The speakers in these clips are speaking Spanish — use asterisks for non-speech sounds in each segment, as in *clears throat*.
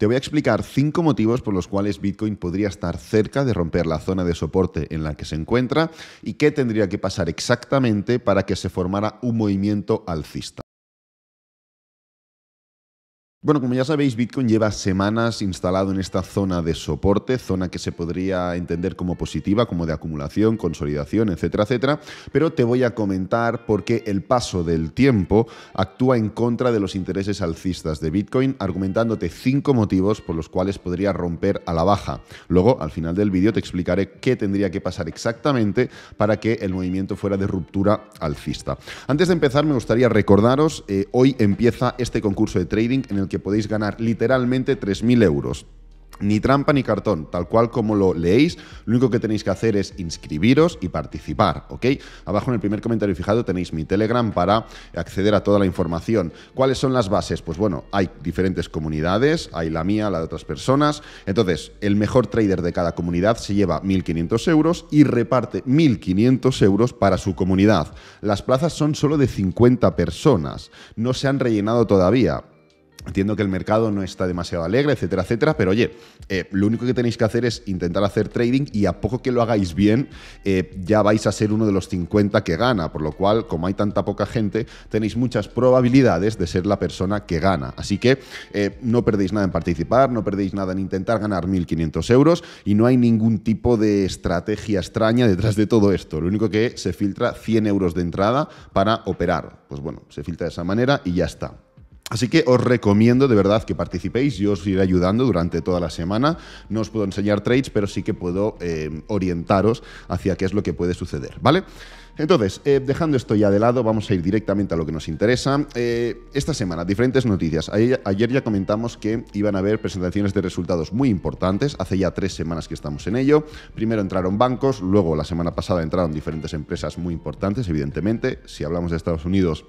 Te voy a explicar cinco motivos por los cuales Bitcoin podría estar cerca de romper la zona de soporte en la que se encuentra y qué tendría que pasar exactamente para que se formara un movimiento alcista. Bueno, como ya sabéis, Bitcoin lleva semanas instalado en esta zona de soporte, zona que se podría entender como positiva, como de acumulación, consolidación, etcétera, etcétera, pero te voy a comentar por qué el paso del tiempo actúa en contra de los intereses alcistas de Bitcoin, argumentándote cinco motivos por los cuales podría romper a la baja. Luego, al final del vídeo, te explicaré qué tendría que pasar exactamente para que el movimiento fuera de ruptura alcista. Antes de empezar, me gustaría recordaros, eh, hoy empieza este concurso de trading en el que podéis ganar literalmente 3.000 euros. Ni trampa ni cartón, tal cual como lo leéis, lo único que tenéis que hacer es inscribiros y participar, ¿ok? Abajo en el primer comentario fijado tenéis mi Telegram para acceder a toda la información. ¿Cuáles son las bases? Pues bueno, hay diferentes comunidades, hay la mía, la de otras personas. Entonces, el mejor trader de cada comunidad se lleva 1.500 euros y reparte 1.500 euros para su comunidad. Las plazas son solo de 50 personas, no se han rellenado todavía. Entiendo que el mercado no está demasiado alegre, etcétera, etcétera, pero oye, eh, lo único que tenéis que hacer es intentar hacer trading y a poco que lo hagáis bien, eh, ya vais a ser uno de los 50 que gana, por lo cual, como hay tanta poca gente, tenéis muchas probabilidades de ser la persona que gana. Así que eh, no perdéis nada en participar, no perdéis nada en intentar ganar 1.500 euros y no hay ningún tipo de estrategia extraña detrás de todo esto. Lo único que se filtra 100 euros de entrada para operar. Pues bueno, se filtra de esa manera y ya está. Así que os recomiendo de verdad que participéis, yo os iré ayudando durante toda la semana, no os puedo enseñar trades, pero sí que puedo em, orientaros hacia qué es lo que puede suceder, ¿vale? Entonces, eh, dejando esto ya de lado, vamos a ir directamente a lo que nos interesa. Eh, esta semana, diferentes noticias. ayer, ya comentamos que iban a haber presentaciones de resultados muy importantes. Hace ya tres semanas que estamos en ello. Primero entraron bancos, luego la semana pasada entraron diferentes empresas muy importantes, evidentemente. Si hablamos de Estados Unidos,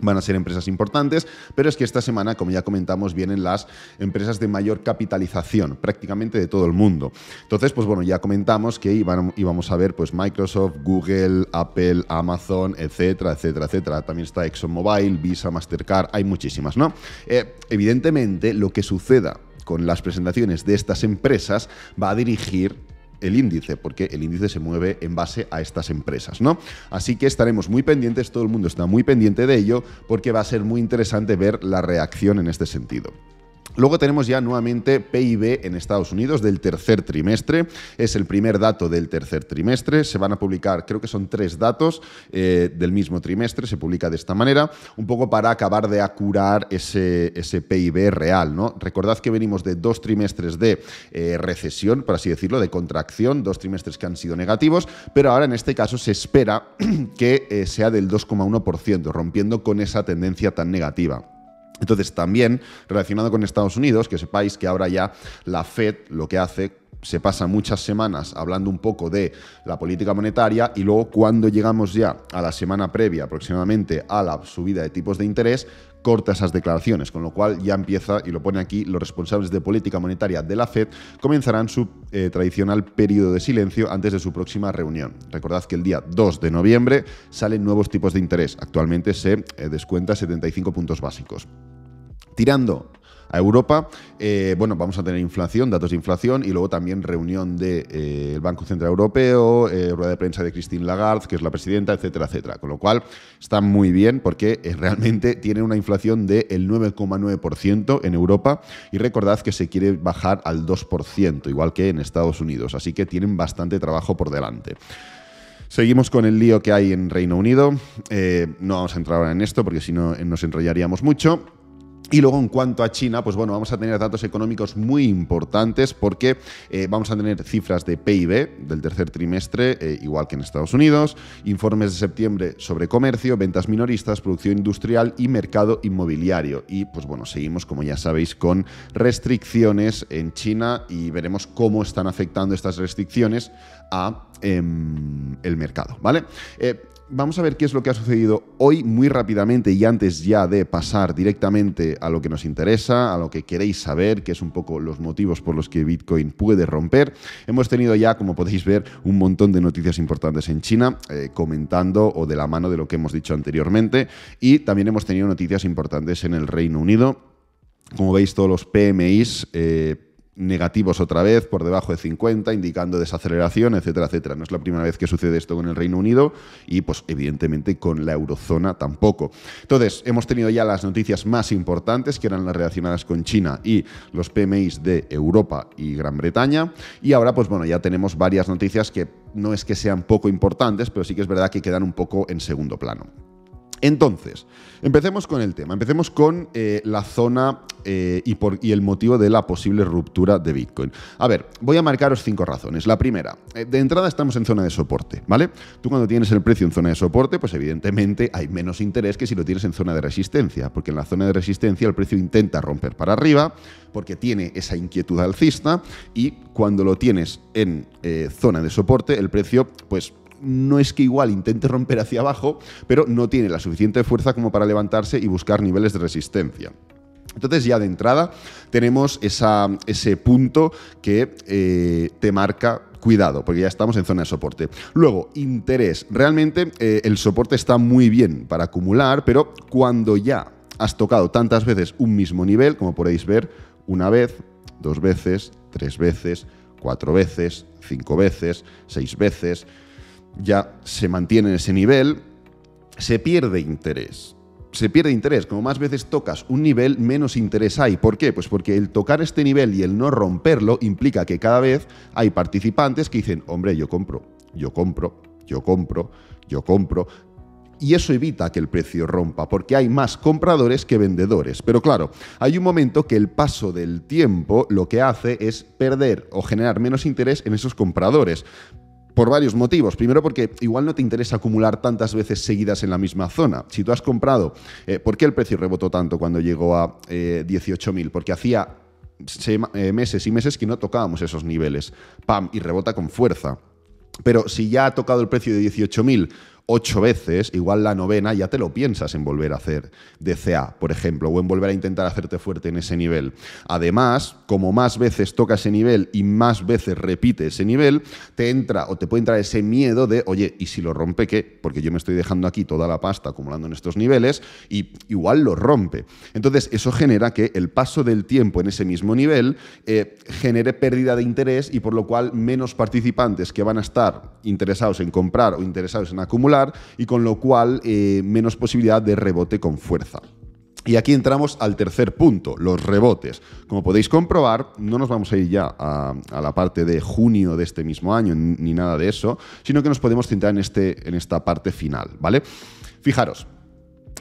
van a ser empresas importantes, pero es que esta semana, como ya comentamos, vienen las empresas de mayor capitalización prácticamente de todo el mundo. Entonces, pues bueno, ya comentamos que íbamos a ver pues Microsoft, Google, Apple, Amazon, etcétera, etcétera, etcétera. También está ExxonMobil, Visa, Mastercard, hay muchísimas, ¿no? Eh, evidentemente, lo que suceda con las presentaciones de estas empresas va a dirigir el índice, porque el índice se mueve en base a estas empresas, ¿no? Así que estaremos muy pendientes, todo el mundo está muy pendiente de ello, porque va a ser muy interesante ver la reacción en este sentido. Luego tenemos ya nuevamente PIB en Estados Unidos del tercer trimestre. Es el primer dato del tercer trimestre. Se van a publicar, creo que son tres datos eh, del mismo trimestre. Se publica de esta manera, un poco para acabar de acurar ese, PIB real. ¿no? Recordad que venimos de dos trimestres de eh, recesión, por así decirlo, de contracción, dos trimestres que han sido negativos, pero ahora en este caso se espera *clears throat* que eh, sea del 2,1%, rompiendo con esa tendencia tan negativa. Entonces, también relacionado con Estados Unidos, que sepáis que ahora ya la Fed lo que hace se pasa muchas semanas hablando un poco de la política monetaria y luego cuando llegamos ya a la semana previa aproximadamente a la subida de tipos de interés, corta esas declaraciones, con lo cual ya empieza, y lo pone aquí, los responsables de política monetaria de la Fed comenzarán su eh, tradicional periodo de silencio antes de su próxima reunión. Recordad que el día 2 de noviembre salen nuevos tipos de interés, actualmente se eh, descuenta 75 puntos básicos. Tirando a Europa. Eh, bueno, vamos a tener inflación, datos de inflación y luego también reunión del de, eh, Banco Central Europeo, eh, rueda de prensa de Christine Lagarde, que es la presidenta, etcétera, etcétera. Con lo cual está muy bien porque realmente *laughs* tiene una inflación del 9,9% en Europa y recordad que se quiere bajar al 2%, igual que en Estados Unidos. Así que tienen bastante trabajo por delante. Seguimos con el lío que hay en Reino Unido. no vamos a entrar ahora en esto porque si no nos enrollaríamos mucho. Y luego en cuanto a China, pues bueno, vamos a tener datos económicos muy importantes porque eh, vamos a tener cifras de PIB del tercer trimestre, eh, igual que en Estados Unidos, informes de septiembre sobre comercio, ventas minoristas, producción industrial y mercado inmobiliario. Y pues bueno, seguimos, como ya sabéis, con restricciones en China y veremos cómo están afectando estas restricciones a em, el mercado, ¿vale? Eh, vamos a ver qué es lo que ha sucedido hoy muy rápidamente y antes ya de pasar directamente a lo que nos interesa, a lo que queréis saber, que es un poco los motivos por los que Bitcoin puede romper. Hemos tenido ya, como podéis ver, un montón de noticias importantes en China, eh, comentando o de la mano de lo que hemos dicho anteriormente, y también hemos tenido noticias importantes en el Reino Unido. Como veis, todos los PMIs... Eh, negativos otra vez, por debajo de 50, indicando desaceleración, etcétera, etcétera. No es la primera vez que sucede esto con el Reino Unido y, pues, evidentemente, con la eurozona tampoco. Entonces, hemos tenido ya las noticias más importantes, que eran las relacionadas con China y los PMIs de Europa y Gran Bretaña. Y ahora, pues, bueno, ya tenemos varias noticias que no es que sean poco importantes, pero sí que es verdad que quedan un poco en segundo plano. Entonces, empecemos con el tema, empecemos con eh, la zona eh, y, por, el motivo de la posible ruptura de Bitcoin. A ver, voy a marcaros cinco razones. La primera, eh, de entrada estamos en zona de soporte, ¿vale? Tú cuando tienes el precio en zona de soporte, pues evidentemente hay menos interés que si lo tienes en zona de resistencia, porque en la zona de resistencia el precio intenta romper para arriba, porque tiene esa inquietud alcista, y cuando lo tienes en zona de soporte, el precio, pues no es que igual intente romper hacia abajo, pero no tiene la suficiente fuerza como para levantarse y buscar niveles de resistencia. Entonces ya de entrada tenemos ese punto que eh, te marca cuidado, porque ya estamos en zona de soporte. Luego, interés. Realmente eh, el soporte está muy bien para acumular, pero cuando ya has tocado tantas veces un mismo nivel, como podéis ver, una vez, dos veces, tres veces, cuatro veces, cinco veces, seis veces, ya se mantiene en ese nivel, se pierde interés. Se pierde interés. Como más veces tocas un nivel, menos interés hay. ¿Por qué? Pues porque el tocar este nivel y el no romperlo implica que cada vez hay participantes que dicen, hombre, yo compro, yo compro, yo compro, yo compro. Y eso evita que el precio rompa, porque hay más compradores que vendedores. Pero claro, hay un momento que el paso del tiempo lo que hace es perder o generar menos interés en esos compradores por varios motivos. Primero porque igual no te interesa acumular tantas veces seguidas en la misma zona. Si tú has comprado, eh, ¿por qué el precio rebotó tanto cuando llegó a 18.000? Eh, porque hacía eh, meses y meses que no tocábamos esos niveles. ¡Pam! Y rebota con fuerza. Pero si ya ha tocado el precio de 18.000 ocho veces, igual la novena ya te lo piensas en volver a hacer DCA, por ejemplo, o en volver a intentar hacerte fuerte en ese nivel. Además, como más veces toca ese nivel y más veces repite ese nivel, te entra o te puede entrar ese miedo de, oye, ¿y si lo rompe qué? Porque yo me estoy dejando aquí toda la pasta acumulando en estos niveles y igual lo rompe. Entonces, eso genera que el paso del tiempo en ese mismo nivel eh, genere pérdida de interés y por lo cual menos participantes que van a estar interesados en comprar o interesados en acumular, y con lo cual eh, menos posibilidad de rebote con fuerza. Y aquí entramos al tercer punto, los rebotes. Como podéis comprobar, no nos vamos a ir ya a, la parte de junio de este mismo año, ni nada de eso, sino que nos podemos centrar en, este, en esta parte final, ¿vale? Fijaros,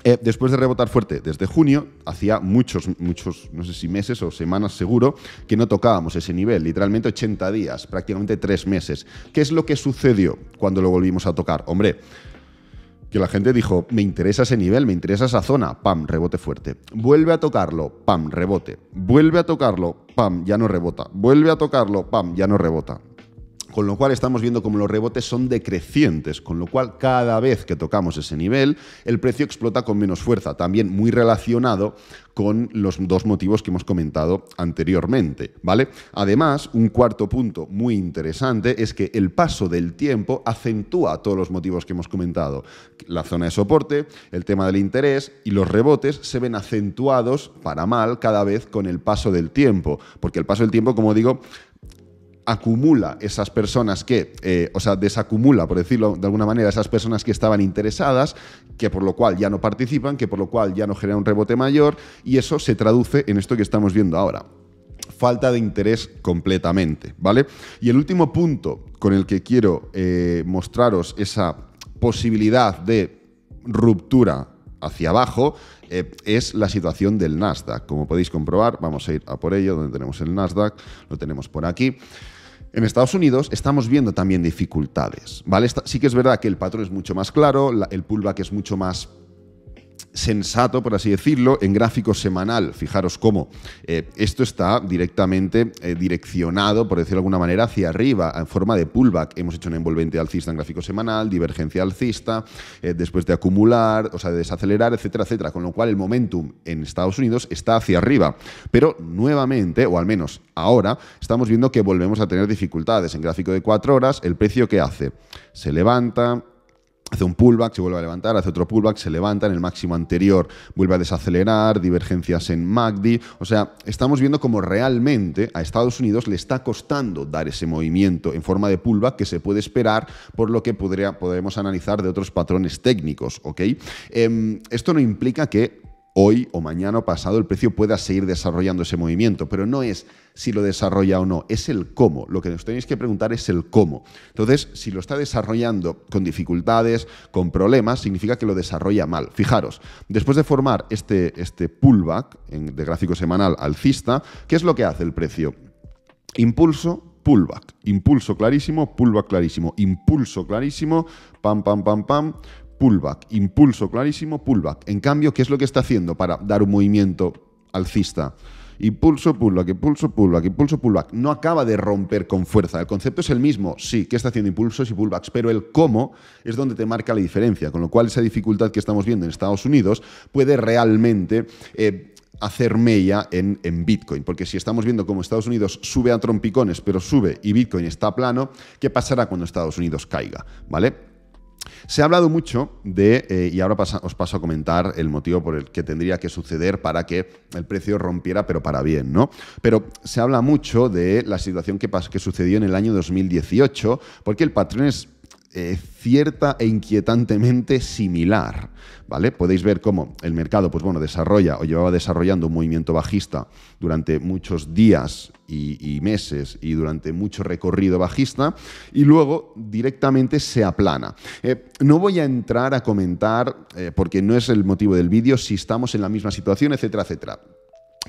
eh, después de rebotar fuerte desde junio, hacía muchos, muchos, no sé si meses o semanas seguro, que no tocábamos ese nivel, literalmente 80 días, prácticamente 3 meses. ¿Qué es lo que sucedió cuando lo volvimos a tocar? Hombre, que la gente dijo, me interesa ese nivel, me interesa esa zona, pam, rebote fuerte. Vuelve a tocarlo, pam, rebote. Vuelve a tocarlo, pam, ya no rebota. Vuelve a tocarlo, pam, ya no rebota. Con lo cual estamos viendo como los rebotes son decrecientes, con lo cual cada vez que tocamos ese nivel, el precio explota con menos fuerza, también muy relacionado con los dos motivos que hemos comentado anteriormente, ¿vale? Además, un cuarto punto muy interesante es que el paso del tiempo acentúa todos los motivos que hemos comentado. La zona de soporte, el tema del interés y los rebotes se ven acentuados para mal cada vez con el paso del tiempo, porque el paso del tiempo, como digo, acumula esas personas que, eh, o sea, desacumula, por decirlo de alguna manera, esas personas que estaban interesadas, que por lo cual ya no participan, que por lo cual ya no genera un rebote mayor, y eso se traduce en esto que estamos viendo ahora falta de interés completamente, ¿vale? Y el último punto con el que quiero eh, mostraros esa posibilidad de ruptura hacia abajo eh, es la situación del Nasdaq. Como podéis comprobar, vamos a ir a por ello, donde tenemos el Nasdaq, lo tenemos por aquí. En Estados Unidos estamos viendo también dificultades, ¿vale? sí que es verdad que el patrón es mucho más claro, el pullback es mucho más sensato, por así decirlo, en gráfico semanal. Fijaros cómo eh, esto está directamente eh, direccionado, por decirlo de alguna manera, hacia arriba, en forma de pullback. Hemos hecho un envolvente alcista en gráfico semanal, divergencia alcista, eh, después de acumular, o sea, de desacelerar, etcétera, etcétera. Con lo cual el momentum en Estados Unidos está hacia arriba. Pero nuevamente, o al menos ahora, estamos viendo que volvemos a tener dificultades. En gráfico de cuatro horas, el precio que hace se levanta, hace un pullback, se vuelve a levantar, hace otro pullback, se levanta, en el máximo anterior vuelve a desacelerar, divergencias en MACD, o sea, estamos viendo como realmente a Estados Unidos le está costando dar ese movimiento en forma de pullback que se puede esperar por lo que podría, podremos analizar de otros patrones técnicos, em, esto no implica que hoy o mañana o pasado el precio pueda seguir desarrollando ese movimiento, pero no es si lo desarrolla o no, es el cómo. Lo que nos tenéis que preguntar es el cómo. Entonces, si lo está desarrollando con dificultades, con problemas, significa que lo desarrolla mal. Fijaros, después de formar este, este pullback en, de gráfico semanal alcista, ¿qué es lo que hace el precio? Impulso, pullback. Impulso clarísimo, pullback clarísimo. Impulso clarísimo, pam, pam, pam, pam, pullback, impulso clarísimo, pullback. En cambio, ¿qué es lo que está haciendo para dar un movimiento alcista? Impulso, pullback, impulso, pullback, impulso, pullback. No acaba de romper con fuerza. El concepto es el mismo, sí, que está haciendo impulsos y pullbacks, pero el cómo es donde te marca la diferencia, con lo cual esa dificultad que estamos viendo en Estados Unidos puede realmente... Eh, hacer mella en, en, Bitcoin. Porque si estamos viendo cómo Estados Unidos sube a trompicones, pero sube y Bitcoin está plano, ¿qué pasará cuando Estados Unidos caiga? ¿Vale? Se ha hablado mucho de, eh, y ahora os paso a comentar el motivo por el que tendría que suceder para que el precio rompiera, pero para bien, ¿no? Pero se habla mucho de la situación que, que sucedió en el año 2018, porque el patrón es eh, cierta e inquietantemente similar. ¿Vale? Podéis ver cómo el mercado pues bueno, desarrolla o llevaba desarrollando un movimiento bajista durante muchos días y, meses y durante mucho recorrido bajista y luego directamente se aplana. Eh, no voy a entrar a comentar, eh, porque no es el motivo del vídeo, si estamos en la misma situación, etcétera, etcétera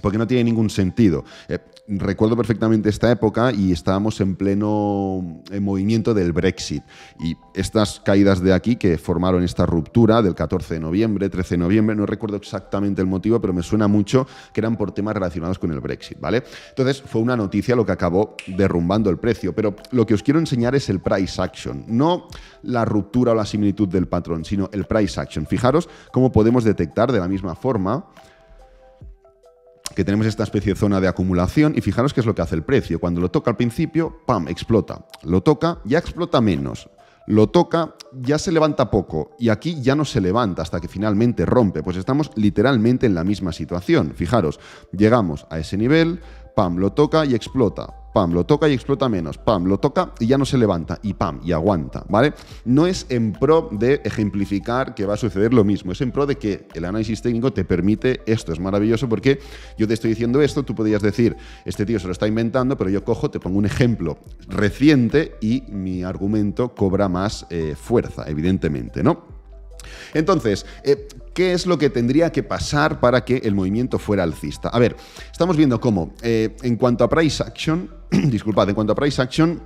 porque no tiene ningún sentido. Eh, recuerdo perfectamente esta época y estábamos en pleno eh, movimiento del Brexit. Y estas caídas de aquí que formaron esta ruptura del 14 de noviembre, 13 de noviembre, no recuerdo exactamente el motivo, pero me suena mucho que eran por temas relacionados con el Brexit, ¿vale? Entonces fue una noticia lo que acabó derrumbando el precio, pero lo que os quiero enseñar es el price action, no la ruptura o la similitud del patrón, sino el price action. Fijaros cómo podemos detectar de la misma forma que tenemos esta especie de zona de acumulación y fijaros qué es lo que hace el precio. Cuando lo toca al principio, ¡pam!, explota. Lo toca, ya explota menos. Lo toca, ya se levanta poco y aquí ya no se levanta hasta que finalmente rompe. Pues estamos literalmente en la misma situación. Fijaros, llegamos a ese nivel, ¡pam!, lo toca y explota pam, lo toca y explota menos, pam, lo toca y ya no se levanta, y pam, y aguanta, ¿vale? No es en pro de ejemplificar que va a suceder lo mismo, es en pro de que el análisis técnico te permite esto, es maravilloso porque yo te estoy diciendo esto, tú podrías decir, este tío se lo está inventando, pero yo cojo, te pongo un ejemplo reciente y mi argumento cobra más eh, fuerza, evidentemente, ¿no? Entonces, eh, ¿qué es lo que tendría que pasar para que el movimiento fuera alcista? A ver, estamos viendo cómo, eh, en cuanto a price action, *clears throat* disculpad, en cuanto a price action,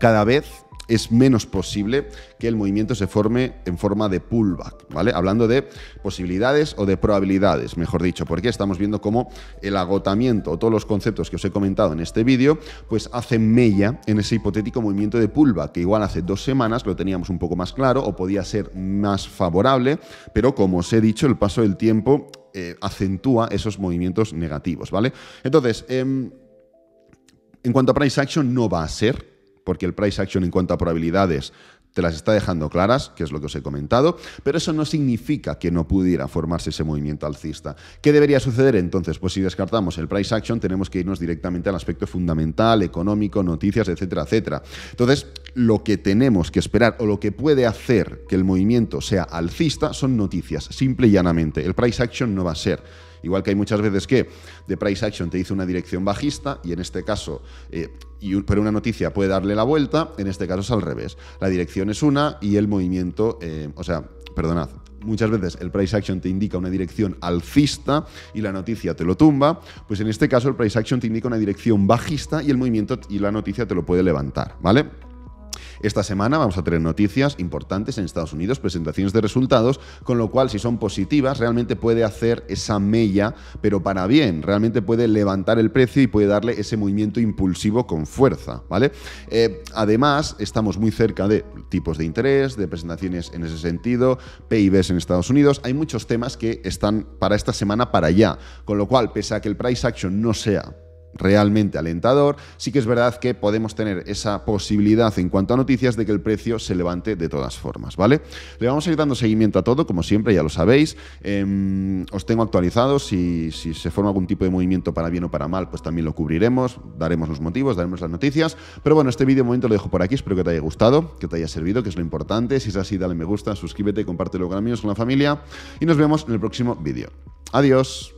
cada vez es menos posible que el movimiento se forme en forma de pullback, ¿vale? Hablando de posibilidades o de probabilidades, mejor dicho, porque estamos viendo cómo el agotamiento o todos los conceptos que os he comentado en este vídeo, pues hacen mella en ese hipotético movimiento de pullback, que igual hace dos semanas lo teníamos un poco más claro o podía ser más favorable, pero como os he dicho, el paso del tiempo eh, acentúa esos movimientos negativos, ¿vale? Entonces, em, en cuanto a price action, no va a ser porque el price action en cuanto a probabilidades te las está dejando claras, que es lo que os he comentado, pero eso no significa que no pudiera formarse ese movimiento alcista. ¿Qué debería suceder entonces? Pues si descartamos el price action, tenemos que irnos directamente al aspecto fundamental, económico, noticias, etcétera, etcétera. Entonces, lo que tenemos que esperar o lo que puede hacer que el movimiento sea alcista son noticias, simple y llanamente. El price action no va a ser. Igual que hay muchas veces que de price action te dice una dirección bajista y en este caso, eh, y pero una noticia puede darle la vuelta, en este caso es al revés. La dirección es una y el movimiento, eh, o sea, perdonad, muchas veces el price action te indica una dirección alcista y la noticia te lo tumba, pues en este caso el price action te indica una dirección bajista y el movimiento y la noticia te lo puede levantar, ¿vale? Esta semana vamos a tener noticias importantes en Estados Unidos, presentaciones de resultados, con lo cual si son positivas realmente puede hacer esa mella, pero para bien, realmente puede levantar el precio y puede darle ese movimiento impulsivo con fuerza, ¿vale? Eh, además, estamos muy cerca de tipos de interés, de presentaciones en ese sentido, PIBs en Estados Unidos, hay muchos temas que están para esta semana para allá, con lo cual, pese a que el price action no sea realmente alentador, sí que es verdad que podemos tener esa posibilidad en cuanto a noticias de que el precio se levante de todas formas, ¿vale? Le vamos a ir dando seguimiento a todo, como siempre, ya lo sabéis. Em, os tengo actualizado si, si se forma algún tipo de movimiento para bien o para mal, pues también lo cubriremos, daremos los motivos, daremos las noticias. Pero bueno, este vídeo de momento lo dejo por aquí, espero que te haya gustado, que te haya servido, que es lo importante. Si es así, dale me gusta, suscríbete, compártelo con amigos, con la familia y nos vemos en el próximo vídeo. Adiós.